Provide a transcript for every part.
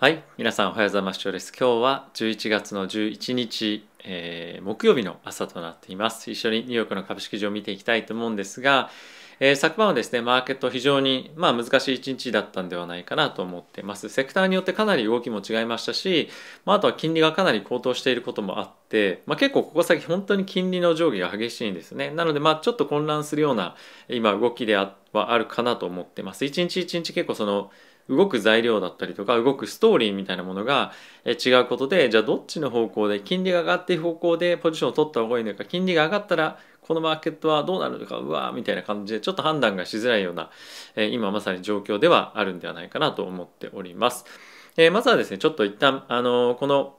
はい、皆さんおはようございます。です。今日は11月の11日、えー、木曜日の朝となっています。一緒にニューヨークの株式市場を見ていきたいと思うんですが、えー、昨晩はですね、マーケット非常に、まあ、難しい一日だったんではないかなと思ってます。セクターによってかなり動きも違いましたし、まあ、あとは金利がかなり高騰していることもあって、まあ、結構ここ先本当に金利の上下が激しいんですね。なので、まあ、ちょっと混乱するような今動きではあるかなと思ってます。一日一日結構その動く材料だったりとか動くストーリーみたいなものが違うことでじゃあどっちの方向で金利が上がっている方向でポジションを取った方がいいのか金利が上がったらこのマーケットはどうなるのかうわーみたいな感じでちょっと判断がしづらいような今まさに状況ではあるんではないかなと思っております。まずはですねちょっと一旦あのこの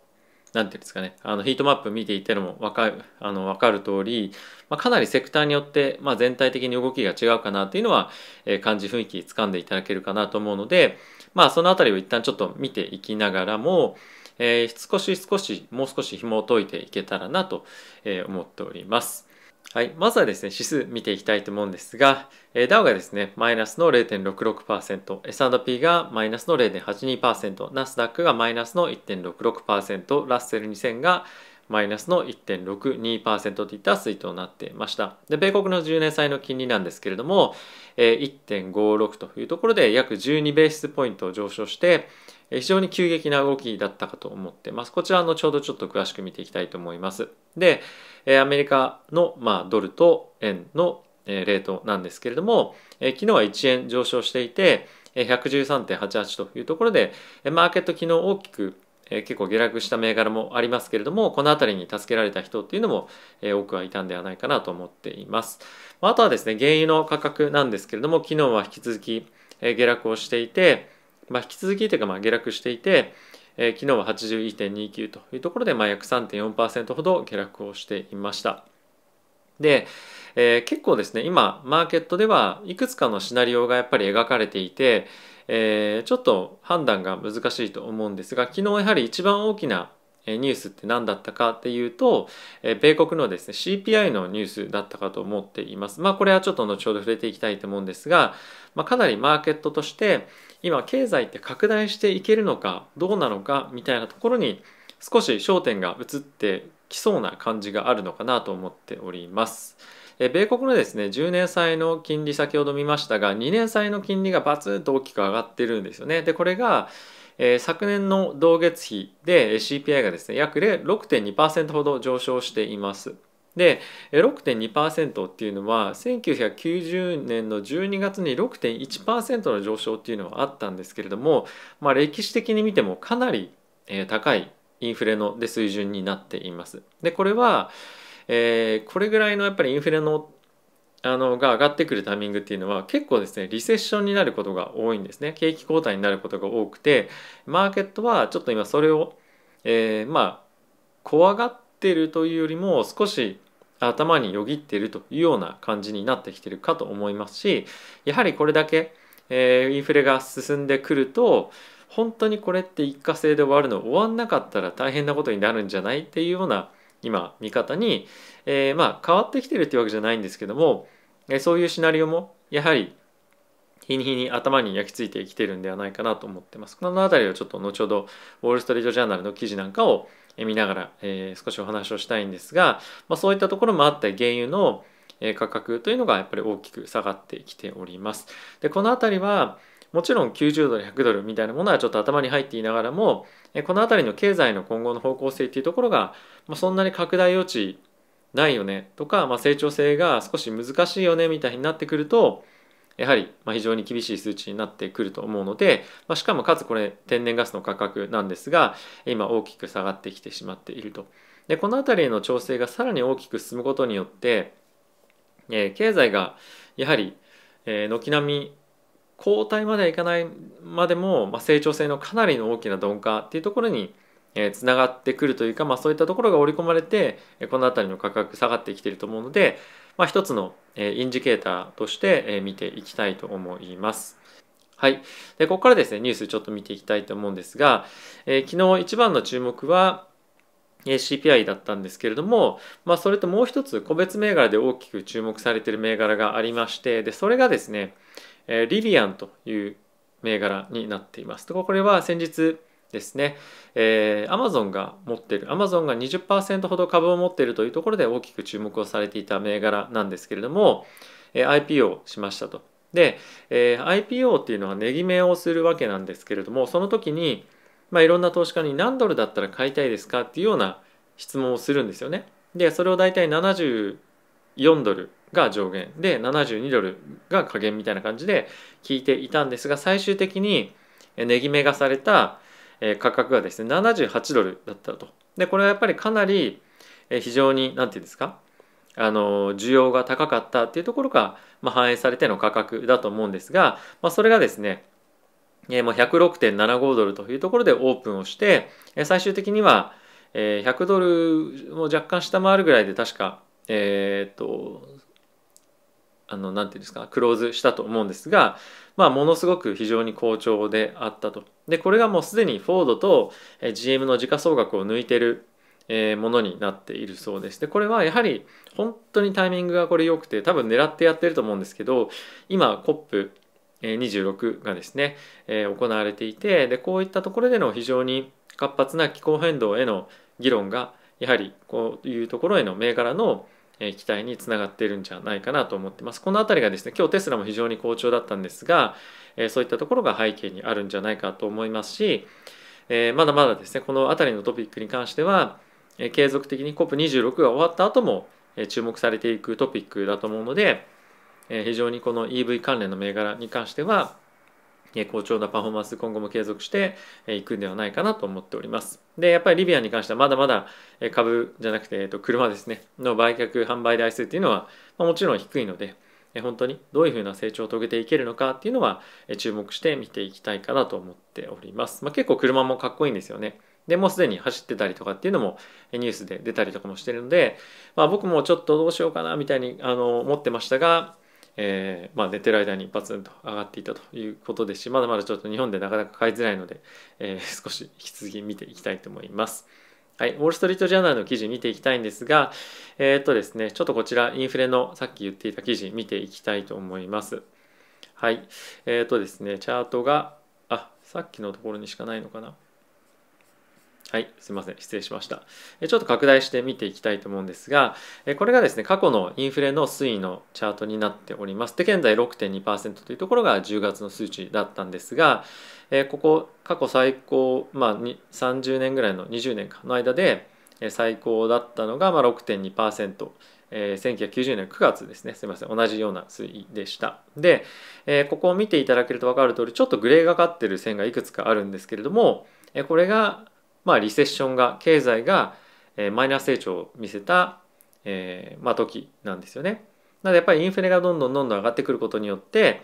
何て言うんですかねあのヒートマップ見ていてもわかるあのわかる通り、まあ、かなりセクターによって、まあ、全体的に動きが違うかなというのは、えー、感じ雰囲気掴んでいただけるかなと思うので、まあ、その辺りを一旦ちょっと見ていきながらも、えー、少し少しもう少し紐を解いていけたらなと思っております。はい、まずはですね、指数見ていきたいと思うんですが、えー、d a がですね、マイナスの0.66%、S&P がマイナスの0.82%、ナスダックがマイナスの1.66%、ラッセル2000がマイナスの1.62%といった推移となっていました。で、米国の10年債の金利なんですけれども、えー、1.56というところで約12ベースポイント上昇して、非常に急激な動きだったかと思ってます。こちらのちょうどちょっと詳しく見ていきたいと思います。で、アメリカの、まあ、ドルと円のレートなんですけれども、昨日は1円上昇していて、113.88というところで、マーケット昨日大きく結構下落した銘柄もありますけれども、この辺りに助けられた人っていうのも多くはいたんではないかなと思っています。あとはですね、原油の価格なんですけれども、昨日は引き続き下落をしていて、まあ、引き続きというかまあ下落していて、えー、昨日は81.29というところでまあ約3.4%ほど下落をしていました。で、えー、結構ですね今マーケットではいくつかのシナリオがやっぱり描かれていて、えー、ちょっと判断が難しいと思うんですが昨日やはり一番大きなニュースって何だったかっていうと、米国のですね、CPI のニュースだったかと思っています。まあこれはちょっと後ほど触れていきたいと思うんですが、まあ、かなりマーケットとして今経済って拡大していけるのかどうなのかみたいなところに少し焦点が移ってきそうな感じがあるのかなと思っております。米国のですね10年債の金利先ほど見ましたが2年債の金利がバツンと大きく上がってるんですよねでこれが、えー、昨年の同月比で CPI がですね約で6.2%ほど上昇していますで6.2%っていうのは1990年の12月に6.1%の上昇っていうのはあったんですけれども、まあ、歴史的に見てもかなり高いインフレの水準になっています。でこれはえー、これぐらいのやっぱりインフレのあのが上がってくるタイミングっていうのは結構ですねリセッションになることが多いんですね景気後退になることが多くてマーケットはちょっと今それを、えー、まあ怖がってるというよりも少し頭によぎっているというような感じになってきてるかと思いますしやはりこれだけ、えー、インフレが進んでくると本当にこれって一過性で終わるの終わんなかったら大変なことになるんじゃないっていうような今見方に、えー、まあ変わってきてるっていうわけじゃないんですけども、えー、そういうシナリオもやはり日に日に頭に焼き付いてきてるんではないかなと思ってます。この辺りをちょっと後ほどウォール・ストリート・ジャーナルの記事なんかを見ながら、えー、少しお話をしたいんですが、まあ、そういったところもあって原油の価格というのがやっぱり大きく下がってきております。でこの辺りはもちろん90ドル100ドルみたいなものはちょっと頭に入っていながらもこの辺りの経済の今後の方向性っていうところが、まあ、そんなに拡大余地ないよねとか、まあ、成長性が少し難しいよねみたいになってくるとやはり非常に厳しい数値になってくると思うので、まあ、しかもかつこれ天然ガスの価格なんですが今大きく下がってきてしまっていると。でこの辺りの調整がさらに大きく進むことによって、えー、経済がやはり軒並み後退まではいかないまでも、まあ、成長性のかなりの大きな鈍化っていうところにつながってくるというか、まあ、そういったところが織り込まれてこの辺りの価格下がってきていると思うので、まあ、一つのインジケーターとして見ていきたいと思います。はい、でここからですねニュースちょっと見ていきたいと思うんですが、えー、昨日一番の注目は CPI だったんですけれども、まあ、それともう一つ個別銘柄で大きく注目されている銘柄がありましてでそれがですねえリリアンという銘柄になっています。これは先日ですね、えマゾンが持ってる、アマゾンが20%ほど株を持っているというところで大きく注目をされていた銘柄なんですけれども、え IPO しましたと。で、え IPO っていうのは値決めをするわけなんですけれども、その時に、まあ、いろんな投資家に何ドルだったら買いたいですかっていうような質問をするんですよね。で、それを大体74ドルが上限で72ドルが下限みたいな感じで聞いていたんですが最終的に値決めがされた価格がですね78ドルだったと。でこれはやっぱりかなり非常に何て言うんですかあの需要が高かったっていうところが、まあ、反映されての価格だと思うんですが、まあ、それがですね106.75ドルというところでオープンをして最終的には100ドルを若干下回るぐらいで確かえー、っとあのなていうんですかクローズしたと思うんですが、まあ、ものすごく非常に好調であったとでこれがもうすでにフォードと GM の時価総額を抜いてるものになっているそうですでこれはやはり本当にタイミングがこれ良くて多分狙ってやってると思うんですけど今 COP26 がですね行われていてでこういったところでの非常に活発な気候変動への議論がやはりこういうところへの銘柄の期待につながっているんじゃないかなと思ってます。この辺りがですね今日テスラも非常に好調だったんですがそういったところが背景にあるんじゃないかと思いますしまだまだですねこの辺りのトピックに関しては継続的に COP26 が終わった後も注目されていくトピックだと思うので非常にこの EV 関連の銘柄に関しては好調なパフォーマンス今後も継続していくんではないかなと思っております。で、やっぱりリビアに関してはまだまだ株じゃなくて、えっと、車ですね、の売却、販売台数っていうのは、まもちろん低いので、本当にどういうふうな成長を遂げていけるのかっていうのは注目して見ていきたいかなと思っております。まあ、結構車もかっこいいんですよね。でもうすでに走ってたりとかっていうのもニュースで出たりとかもしてるので、まあ、僕もちょっとどうしようかなみたいにあの思ってましたがえー、まあ、寝てる間にバツンと上がっていたということですしまだまだちょっと日本でなかなか買いづらいので、えー、少し引き続き見ていきたいと思います。はい、ウォール・ストリート・ジャーナルの記事見ていきたいんですが、えー、っとですね、ちょっとこちらインフレのさっき言っていた記事見ていきたいと思います。はい、えー、っとですね、チャートが、あ、さっきのところにしかないのかな。はい、すいません。失礼しました。ちょっと拡大して見ていきたいと思うんですが、これがですね、過去のインフレの推移のチャートになっております。で、現在6.2%というところが10月の数値だったんですが、ここ、過去最高、まあ、30年ぐらいの20年間の間で、最高だったのが、まあ、6.2%。え1990年9月ですね、すみません、同じような推移でした。で、えここを見ていただけるとわかる通り、ちょっとグレーがかってる線がいくつかあるんですけれども、えこれがまあ、リセッションが経済が、えマイナス成長を見せた、えーまあ、時なんですよね。なのでやっぱりインフレがどんどんどんどん上がってくることによって、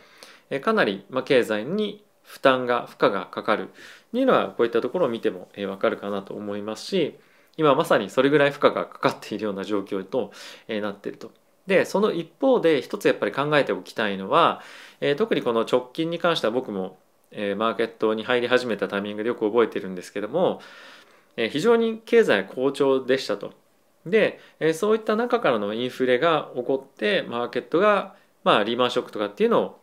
えかなり、まあ、経済に負担が負荷がかかるというのはこういったところを見ても、え分かるかなと思いますし今まさにそれぐらい負荷がかかっているような状況と、えなっていると。でその一方で一つやっぱり考えておきたいのは、え特にこの直近に関しては僕もえー、マーケットに入り始めたタイミングでよく覚えてるんですけども、えー、非常に経済好調でしたと。で、えー、そういった中からのインフレが起こってマーケットが、まあ、リーマンショックとかっていうのを、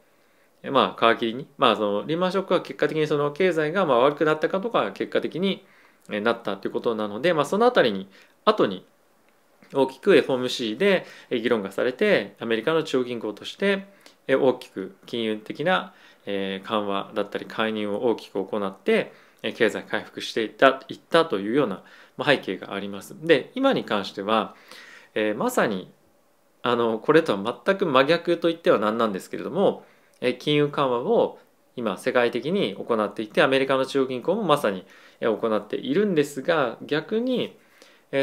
えー、まあ、皮切りに、まあ、そのリーマンショックは結果的にその経済がまあ悪くなったかとか結果的になったということなので、まあ、そのあたりに後に大きく FOMC で議論がされてアメリカの中央銀行として大きく金融的なえ緩和だったり介入を大きく行って、え経済回復していったいったというような背景があります。で今に関しては、えー、まさにあのこれとは全く真逆といっては何なんですけれども、え金融緩和を今世界的に行っていてアメリカの中央銀行もまさに行っているんですが逆に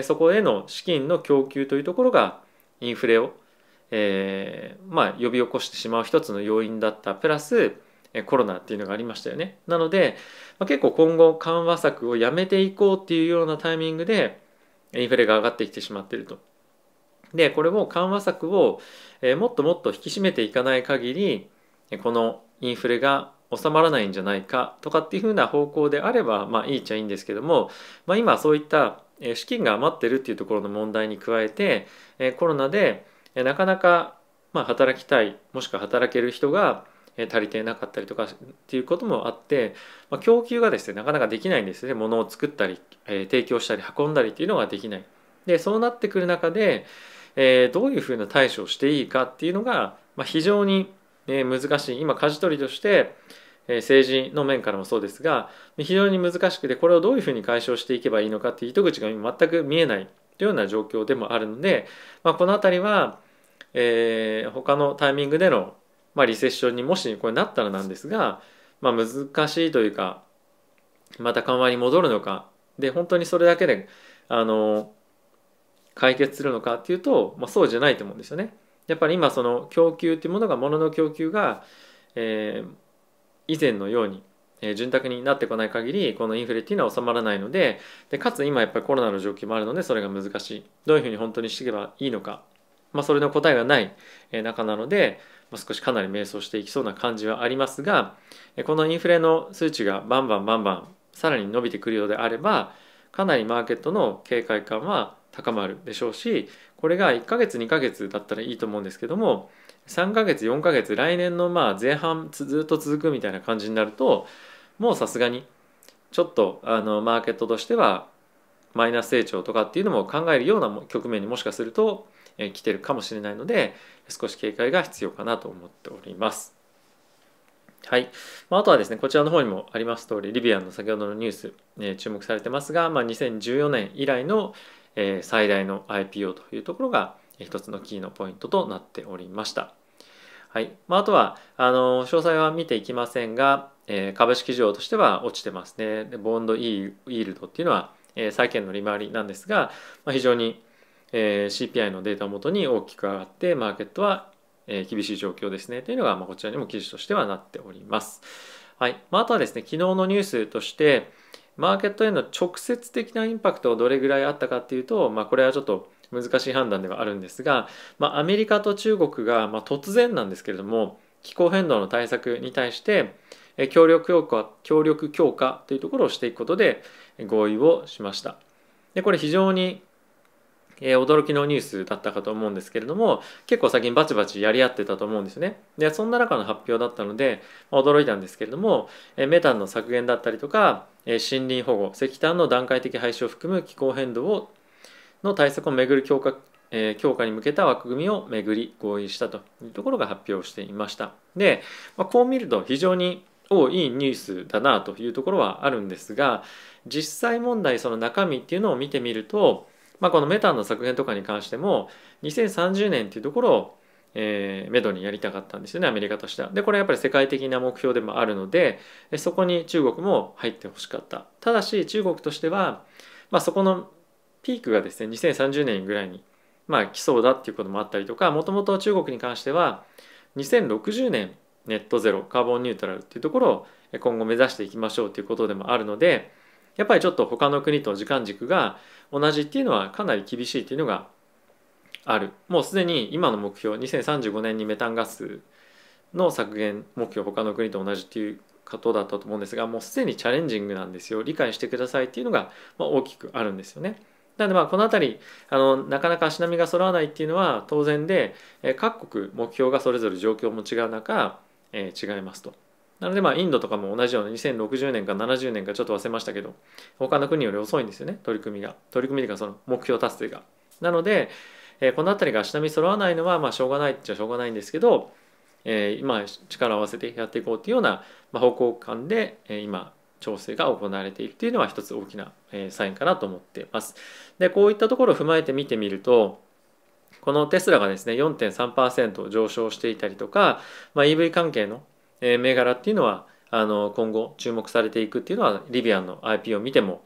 そこへの資金の供給というところがインフレを、えー、まあ、呼び起こしてしまう一つの要因だったプラスコロナっていうのがありましたよね。なので、まあ、結構今後緩和策をやめていこうっていうようなタイミングでインフレが上がってきてしまっていると。でこれも緩和策をもっともっと引き締めていかない限りこのインフレが収まらないんじゃないかとかっていうふうな方向であればまあいいっちゃいいんですけども、まあ、今そういった資金が余ってるっていうところの問題に加えてコロナでなかなかま働きたいもしくは働ける人が足りてなかったりとかっていうこともあって、まあ、供給がですねなかなかできないんですね物を作ったり、えー、提供したり運んだりっていうのができないでそうなってくる中で、えー、どういうふうな対処をしていいかっていうのが、まあ、非常に、ね、難しい今舵取りとして、えー、政治の面からもそうですが非常に難しくてこれをどういうふうに解消していけばいいのかっていう糸口が全く見えないというような状況でもあるので、まあ、この辺りは、えー、他のタイミングでのまあ、リセッションにもしこれなったらなんですが、まあ、難しいというかまた緩和に戻るのかで本当にそれだけであの解決するのかっていうと、まあ、そうじゃないと思うんですよね。やっぱり今その供給っていうものが物の供給が、えー、以前のように、えー、潤沢になってこない限りこのインフレっていうのは収まらないのででかつ今やっぱりコロナの状況もあるのでそれが難しいどういうふうに本当にしていけばいいのか、まあ、それの答えがない、えー、中なので、少しかなり迷走していきそうな感じはありますがこのインフレの数値がバンバンバンバンさらに伸びてくるようであればかなりマーケットの警戒感は高まるでしょうしこれが1ヶ月2ヶ月だったらいいと思うんですけども3ヶ月4ヶ月来年のまあ前半ずっと続くみたいな感じになるともうさすがにちょっとあのマーケットとしてはマイナス成長とかっていうのも考えるような局面にもしかすると来てるかもしれないので少し警戒が必要かなと思っております。はい。まあ、とはですね、こちらの方にもあります通り、リビアの先ほどのニュース、え注目されてますが、まあ、2014年以来の、え最大の IPO というところが、一つのキーのポイントとなっておりました。はい。まあ、あとは、あの、詳細は見ていきませんが、え株式市場としては落ちてますね。でボンドイールドっていうのは、え債券の利回りなんですが、まあ、非常に、えー、CPI のデータをもとに大きく上がってマーケットは、えー、厳しい状況ですねというのが、まあ、こちらにも記事としてはなっております。はいまあ、あとはですね昨日のニュースとしてマーケットへの直接的なインパクトをどれぐらいあったかっていうと、まあ、これはちょっと難しい判断ではあるんですが、まあ、アメリカと中国が、まあ、突然なんですけれども気候変動の対策に対して協力強化協力強化というところをしていくことで合意をしました。でこれ非常にえー、驚きのニュースだったかと思うんですけれども結構最近バチバチやり合ってたと思うんですねでそんな中の発表だったので、まあ、驚いたんですけれども、えー、メタンの削減だったりとか、えー、森林保護石炭の段階的廃止を含む気候変動をの対策をめぐる強化,、えー、強化に向けた枠組みをめぐり合意したというところが発表していましたで、まあ、こう見ると非常に多いいニュースだなというところはあるんですが実際問題その中身っていうのを見てみるとまあ、このメタンの削減とかに関しても2030年っていうところをえー、めどにやりたかったんですよねアメリカとしては。でこれやっぱり世界的な目標でもあるのでそこに中国も入ってほしかった。ただし中国としては、まあ、そこのピークがですね2030年ぐらいに、まあ、来そうだっていうこともあったりとかもともと中国に関しては2060年ネットゼロカーボンニュートラルっていうところを今後目指していきましょうということでもあるのでやっぱりちょっと他の国と時間軸が同じっていうのはかなり厳しいっていうのがあるもうすでに今の目標2035年にメタンガスの削減目標他の国と同じっていうことだったと思うんですがもうすでにチャレンジングなんですよ理解してくださいっていうのが、ま大きくあるんですよね。なのでまあこの辺りあのなかなか足並みが揃わないっていうのは当然で、え各国目標がそれぞれ状況も違う中、えー、違いますと。なのでまあインドとかも同じように2060年か70年かちょっと忘れましたけど他の国より遅いんですよね取り組みが取り組みというかその目標達成が。なので、えー、この辺りが足並み揃わないのはまあしょうがないっちゃしょうがないんですけど、えー、今力を合わせてやっていこうっていうような方向感で、え今調整が行われているというのは一つ大きなサインかなと思っています。でこういったところを踏まえて見てみるとこのテスラがですね4.3%上昇していたりとか、まあ、EV 関係のえ銘柄っていうのはあの今後注目されていくっていうのはリビアンの IP を見ても、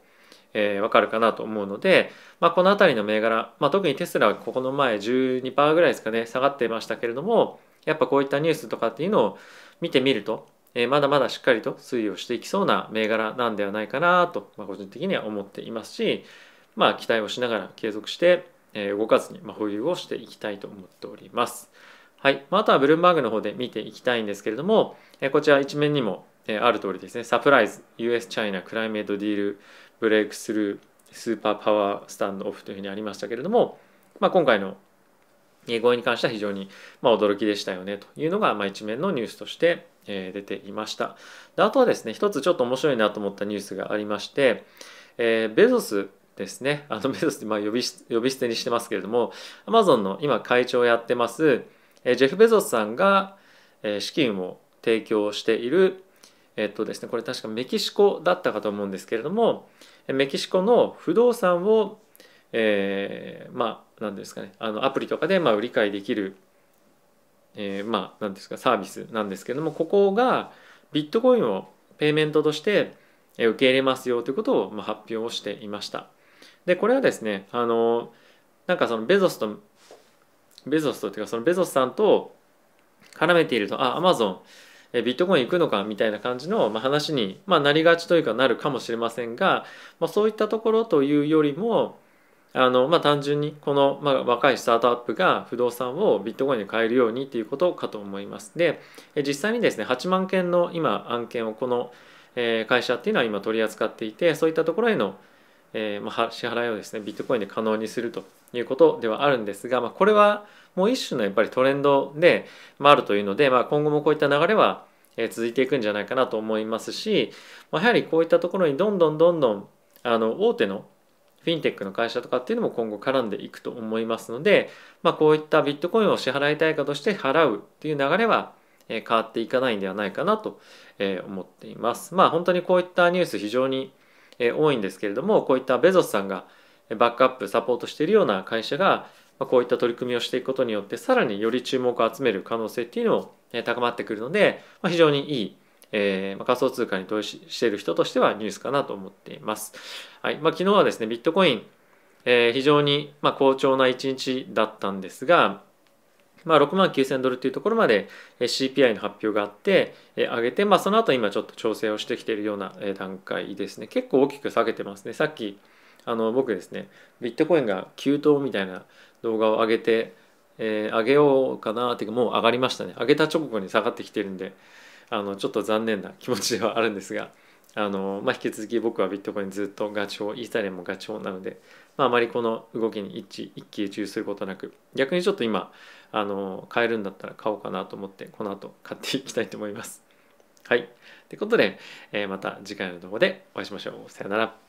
えー、分かるかなと思うので、まあ、この辺りの銘柄、まあ、特にテスラはここの前12%ぐらいですかね下がってましたけれどもやっぱこういったニュースとかっていうのを見てみると、えー、まだまだしっかりと推移をしていきそうな銘柄なんではないかなと、まあ、個人的には思っていますし、まあ、期待をしながら継続して、え動かずに保有をしていきたいと思っております。はい、まあ、あとはブルームバーグの方で見ていきたいんですけれども、えこちら一面にも、えある通りですね、サプライズ、US チャイナ、クライメートディール、ブレイクスルー、スーパーパワースタンドオフというふうにありましたけれども、まあ、今回の合意に関しては非常に、ま驚きでしたよねというのが、まあ、一面のニュースとして、え出ていましたで。あとはですね、一つちょっと面白いなと思ったニュースがありまして、えベゾスですね、あのベゾスってまあ呼び呼び捨てにしてますけれども、アマゾンの今会長をやってます、えジェフ・ベゾスさんが、え資金を提供している、えっとですね、これ確かメキシコだったかと思うんですけれどもメキシコの不動産を、えー、まあ何ですかねあのアプリとかでまあ売り買いできる、えー、まあ何ですかサービスなんですけれどもここがビットコインをペイメントとして受け入れますよということを発表をしていました。でこれはですねあのなんかそのベゾスとベゾスとっていうかそのベゾスさんと絡めているとあアマゾンえビットコイン行くのかみたいな感じの、ま話に、まなりがちというかなるかもしれませんが、まそういったところというよりもあの、ま単純にこの、ま若いスタートアップが不動産をビットコインに変えるようにということかと思います。で実際にですね8万件の今案件をこの会社っていうのは今取り扱っていてそういったところへのえー、まあ、支払いをですねビットコインで可能にするということではあるんですが、まあ、これはもう一種のやっぱりトレンドで、まあ、あるというので、まあ、今後もこういった流れは続いていくんじゃないかなと思いますし、まあ、やはりこういったところにどんどんどんどんあの大手のフィンテックの会社とかっていうのも今後絡んでいくと思いますので、まあ、こういったビットコインを支払いたいかとして払うっていう流れは変わっていかないんではないかなと思っています。まあ本当にこういったニュース非常にえ多いんですけれどもこういったベゾスさんがバックアップサポートしているような会社がこういった取り組みをしていくことによってさらにより注目を集める可能性っていうのを高まってくるので非常にいいえ仮想通貨に投資している人としてはニュースかなと思っています。はいまあ、昨日はですね、ビットコイン、え非常に、ま好調な一日だったんですが、まあ、6万9000ドルというところまで CPI の発表があって、上げて、まあ、その後今ちょっと調整をしてきているような段階ですね。結構大きく下げてますね。さっき、あの僕ですね、ビットコインが急騰みたいな動画を上げて、えー、上げようかなっていうか、もう上がりましたね。上げた直後に下がってきてるんで、あのちょっと残念な気持ちではあるんですが。あの、まあ、引き続き僕はビットコインずっとガチョウイーサリアムもガチョウなので、まあ、まりこの動きに一致、一喜一憂することなく逆にちょっと今あの買えるんだったら買おうかなと思ってこの後買っていきたいと思います。はい。ということで、えー、また次回の動画でお会いしましょう。さよなら。